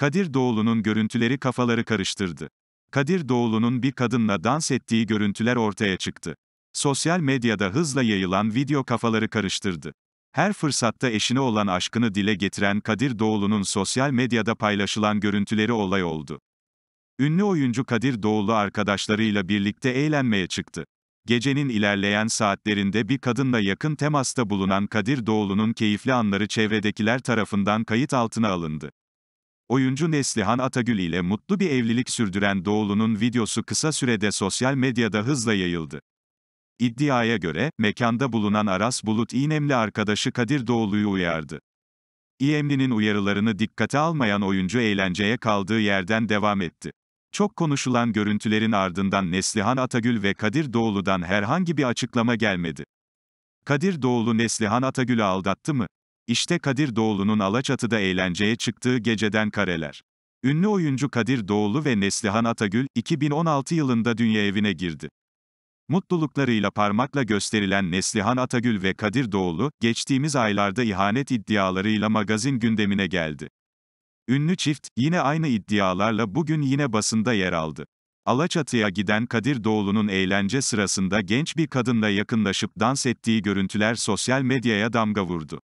Kadir Doğulu'nun görüntüleri kafaları karıştırdı. Kadir Doğulu'nun bir kadınla dans ettiği görüntüler ortaya çıktı. Sosyal medyada hızla yayılan video kafaları karıştırdı. Her fırsatta eşine olan aşkını dile getiren Kadir Doğulu'nun sosyal medyada paylaşılan görüntüleri olay oldu. Ünlü oyuncu Kadir Doğulu arkadaşlarıyla birlikte eğlenmeye çıktı. Gecenin ilerleyen saatlerinde bir kadınla yakın temasta bulunan Kadir Doğulu'nun keyifli anları çevredekiler tarafından kayıt altına alındı. Oyuncu Neslihan Atagül ile mutlu bir evlilik sürdüren Doğulu'nun videosu kısa sürede sosyal medyada hızla yayıldı. İddiaya göre, mekanda bulunan Aras Bulut İynemli arkadaşı Kadir Doğulu'yu uyardı. İyemli'nin uyarılarını dikkate almayan oyuncu eğlenceye kaldığı yerden devam etti. Çok konuşulan görüntülerin ardından Neslihan Atagül ve Kadir Doğulu'dan herhangi bir açıklama gelmedi. Kadir Doğulu Neslihan Atagül'ü aldattı mı? İşte Kadir Doğulu'nun Alaçatı'da eğlenceye çıktığı geceden kareler. Ünlü oyuncu Kadir Doğulu ve Neslihan Atagül, 2016 yılında dünya evine girdi. Mutluluklarıyla parmakla gösterilen Neslihan Atagül ve Kadir Doğulu, geçtiğimiz aylarda ihanet iddialarıyla magazin gündemine geldi. Ünlü çift, yine aynı iddialarla bugün yine basında yer aldı. Alaçatı'ya giden Kadir Doğulu'nun eğlence sırasında genç bir kadınla yakınlaşıp dans ettiği görüntüler sosyal medyaya damga vurdu.